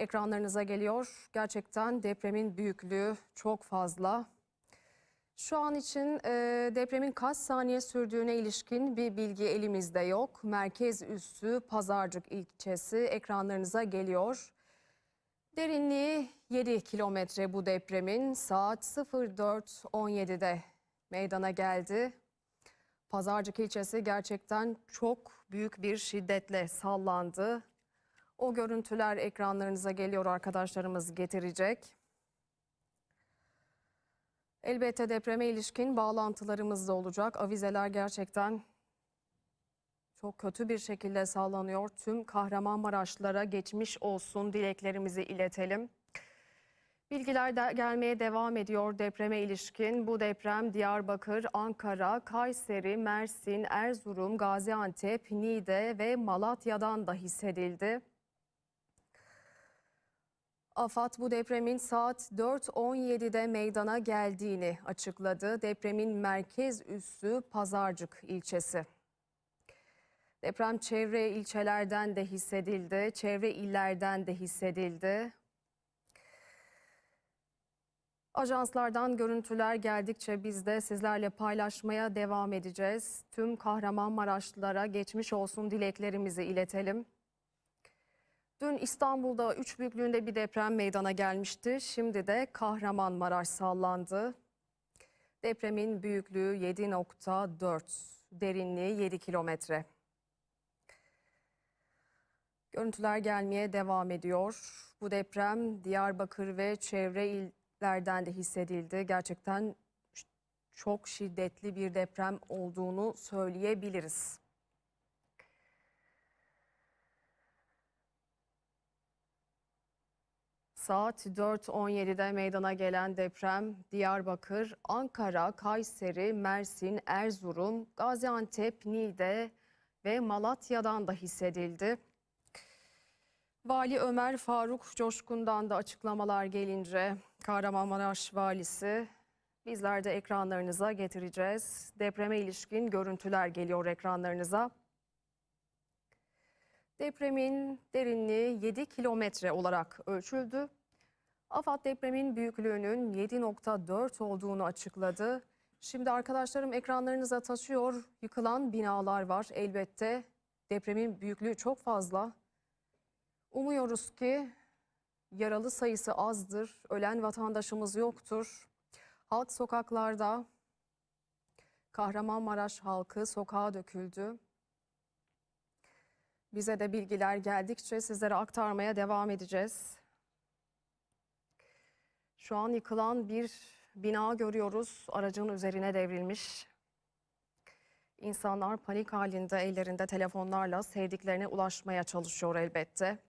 ekranlarınıza geliyor. Gerçekten depremin büyüklüğü çok fazla. Şu an için e, depremin kaç saniye sürdüğüne ilişkin bir bilgi elimizde yok. Merkez üssü Pazarcık ilçesi ekranlarınıza geliyor. Derinliği 7 kilometre bu depremin saat 04.17'de meydana geldi. Pazarcık ilçesi gerçekten çok büyük bir şiddetle sallandı. O görüntüler ekranlarınıza geliyor arkadaşlarımız getirecek. Elbette depreme ilişkin bağlantılarımız da olacak. Avizeler gerçekten çok kötü bir şekilde sağlanıyor. Tüm Kahramanmaraşlılara geçmiş olsun dileklerimizi iletelim. Bilgiler de gelmeye devam ediyor depreme ilişkin. Bu deprem Diyarbakır, Ankara, Kayseri, Mersin, Erzurum, Gaziantep, Niğde ve Malatya'dan da hissedildi. AFAD bu depremin saat 4.17'de meydana geldiğini açıkladı. Depremin merkez üssü Pazarcık ilçesi. Deprem çevre ilçelerden de hissedildi, çevre illerden de hissedildi. Ajanslardan görüntüler geldikçe biz de sizlerle paylaşmaya devam edeceğiz. Tüm Kahramanmaraşlılara geçmiş olsun dileklerimizi iletelim. Dün İstanbul'da 3 büyüklüğünde bir deprem meydana gelmişti. Şimdi de Kahramanmaraş sallandı. Depremin büyüklüğü 7.4, derinliği 7 kilometre. Görüntüler gelmeye devam ediyor. Bu deprem Diyarbakır ve çevre illerden de hissedildi. Gerçekten çok şiddetli bir deprem olduğunu söyleyebiliriz. Saat 4.17'de meydana gelen deprem Diyarbakır, Ankara, Kayseri, Mersin, Erzurum, Gaziantep, Niğde ve Malatya'dan da hissedildi. Vali Ömer Faruk Coşkun'dan da açıklamalar gelince Kahramanmaraş valisi bizler de ekranlarınıza getireceğiz. Depreme ilişkin görüntüler geliyor ekranlarınıza. Depremin derinliği 7 kilometre olarak ölçüldü. AFAD depremin büyüklüğünün 7.4 olduğunu açıkladı. Şimdi arkadaşlarım ekranlarınıza taşıyor. Yıkılan binalar var elbette. Depremin büyüklüğü çok fazla. Umuyoruz ki yaralı sayısı azdır. Ölen vatandaşımız yoktur. Halk sokaklarda. Kahramanmaraş halkı sokağa döküldü. Bize de bilgiler geldikçe sizlere aktarmaya devam edeceğiz. Şu an yıkılan bir bina görüyoruz. Aracın üzerine devrilmiş. İnsanlar panik halinde ellerinde telefonlarla sevdiklerine ulaşmaya çalışıyor elbette.